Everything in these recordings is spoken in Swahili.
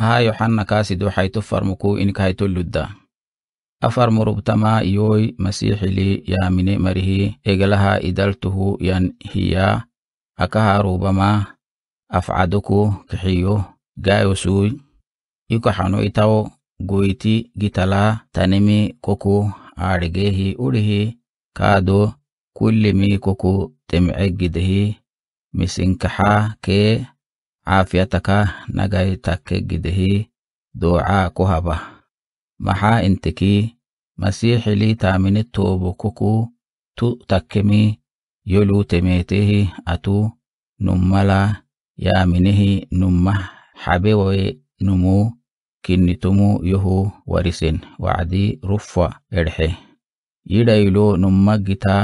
haa yohanna kaasid waxaytu farmuku in ludda afar murubtamaa yoy masiixili yaamine marihi egelaha idaltuhu yan hiyaa akaha ruubamaa afcaduku kixiyo gaayosuuy ikoxano itawo goyti gitalaa tanimi koku aadhigeehi udhihi kaado kullimi koku temcegidehi misinkaxaa kee caafiyataka nagay takke gidehi duucaa ku haba maxaa intikii masiixilii taamini tuubu kukuu tu takkemi yoluu temeetehi atuu nummalaa yaaminehi numma habe woye kinnitumu yohu warisen wacdi ruffa erhe yidhaylo numma gita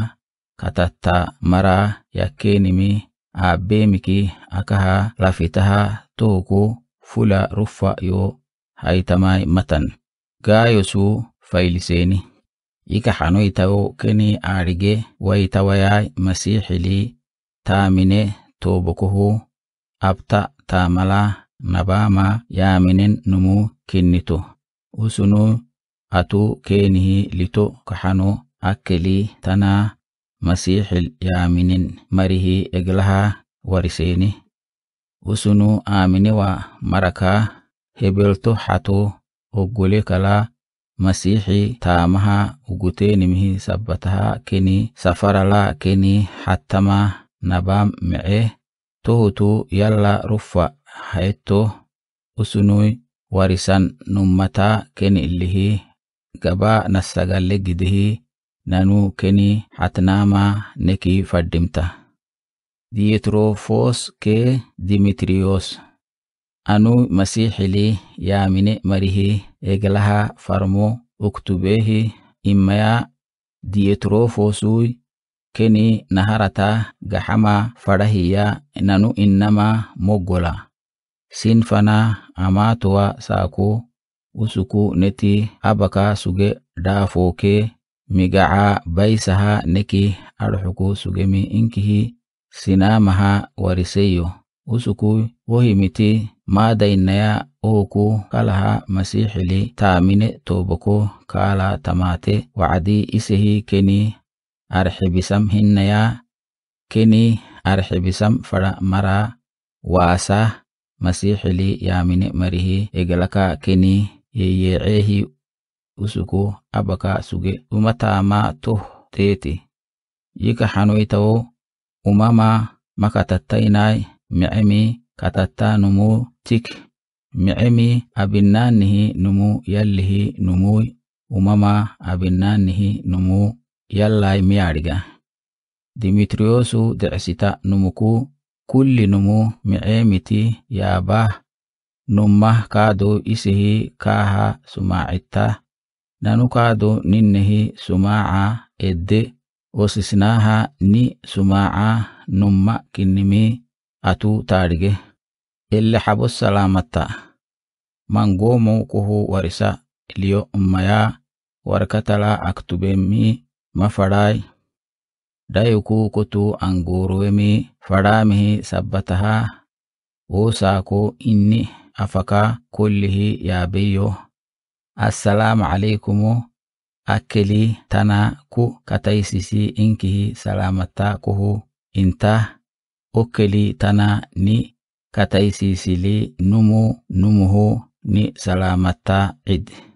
katatta maraa yakkeenimi abbemiki akaha lafitaha toku fula rufa yo haitamai matan gayosu failiseni ika hano itawo keni arige waitawayai masihili tamine tobokohu abta tamala nabama yaminen numu kinnito usunu atu kenihi lito kahano akeli tana مسيح اليامنين مريه إغلها ورسيني وسنو آمني ومركا هبلتو حتو وقولي كلا مسيحي تامها وقوتي مهي سبتها كني سفرلا كني حتما نبام معي توتو يلا رفا حيتو وسنوي ورسان نمتا كني اللي هي غبا نساقال لجده nanu keni hatnama neki faddimta diyetrofos ke dimitriyos anu masihili yamine marihi egelaha farmo uktubehi immaya diyetrofosui keni naharata gahama farahiya nanu innama moggola sinfana amatuwa saku usuku neti abaka suge dafoke migaca baysahaa neki adhuxuku sugemi inkihi sinamaha wariseyo usuku wohimiti maadainaya oku kalaha masihili taamine toboko kala tamaate wacdi isehi keni arxibisam hinaya keni arxibisam fada mara waasa masihili yaamine' marihi egalaka keni yeyeehi usuku suge umatamaa toh teeti yika hanoi ta'oo umamaa makatattainai mi'emi katatta numuu tik mi'emi abinnaanihi numuu yallihi numuu umamaa abinnaanihi numuu yallay miyadhiga dimitriyoosu de'sita numukuu kulli numuu mi'eemiti yaabaa nummah kaaduu isihi kaaha sumaacitta nanukaadu ninnehi sumaaca edde wosisnaaha ni sumaaca numma kinnimii atu taadhige ele xabo salaamatta mangoomou kuhu warisa liyo ummayaa warkatala aktubemii mafadhaay dhayuku kutu anguuruwemii fadhaamihi sabbataha woosaako inni afaka kullihi yaabeyo assalamu alaykumu akeli tana ku kataisisi inkihi salamata kuhu inta okeli tana ni kataisisili numu numuhu ni salamata idi